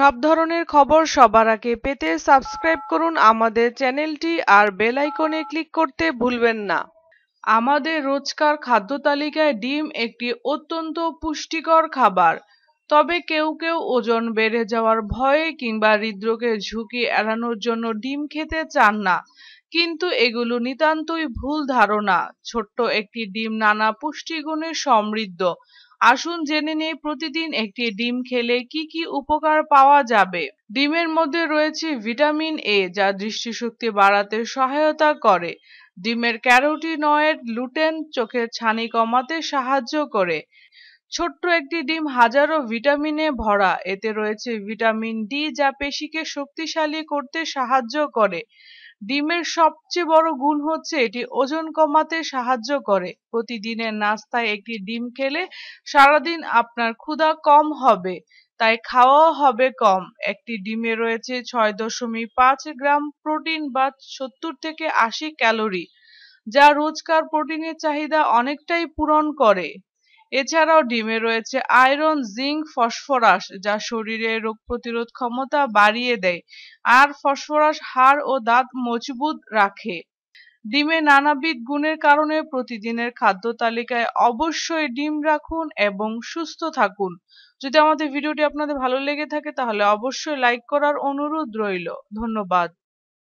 সব ধরনের খবর সবার আগে পেতে সাবস্ক্রাইব করুন আমাদের চ্যানেলটি আর বেল আইকনে ক্লিক করতে ভুলবেন না আমাদের রোজকার খাদ্য তালিকায় ডিম একটি অত্যন্ত পুষ্টিকর খাবার তবে কেউ কেউ ওজন বেড়ে যাওয়ার ভয়ে কিংবা হৃদরোগের ঝুঁকি এড়ানোর জন্য ডিম খেতে চান না কিন্তু এগুলো নিতান্তই ভুল ধারণা ছোট্ট একটি ডিম নানা পুষ্টিগুণে সমৃদ্ধ আসুন জেনে নিই প্রতিদিন একটি ডিম খেলে কি কি উপকার পাওয়া যাবে ডিমের মধ্যে রয়েছে ভিটামিন এ যা দৃষ্টিশক্তি বাড়াতে সহায়তা করে ডিমের ক্যারোটিনয়েড লুটেন চোখের ছানি কমাতে সাহায্য করে ছোট্ট একটি ডিম হাজারো ভিটামিনে ভরা এতে রয়েছে ভিটামিন ডি যা পেশিকে শক্তিশালী করতে সাহায্য করে ডিমের সবচেয়ে বড় গুণ হচ্ছে এটি ওজন কমাতে সাহায্য করে প্রতিদিনের নাস্তায় একটি ডিম খেলে সারাদিন আপনার ক্ষুধা কম হবে তাই খাওয়াও হবে কম একটি ডিমে রয়েছে ছয় দশমিক পাঁচ গ্রাম প্রোটিন বা সত্তর থেকে আশি ক্যালোরি যা রোজকার প্রোটিনের চাহিদা অনেকটাই পূরণ করে এছাড়াও ডিমে রয়েছে আয়রন জিঙ্ক ফসফরাস যা শরীরে রোগ প্রতিরোধ ক্ষমতা বাড়িয়ে দেয় আর ফসফরাস হাড় ও দাঁত মজবুত রাখে ডিমে নানাবিধ গুণের কারণে প্রতিদিনের খাদ্য তালিকায় অবশ্যই ডিম রাখুন এবং সুস্থ থাকুন যদি আমাদের ভিডিওটি আপনাদের ভালো লেগে থাকে তাহলে অবশ্যই লাইক করার অনুরোধ রইল ধন্যবাদ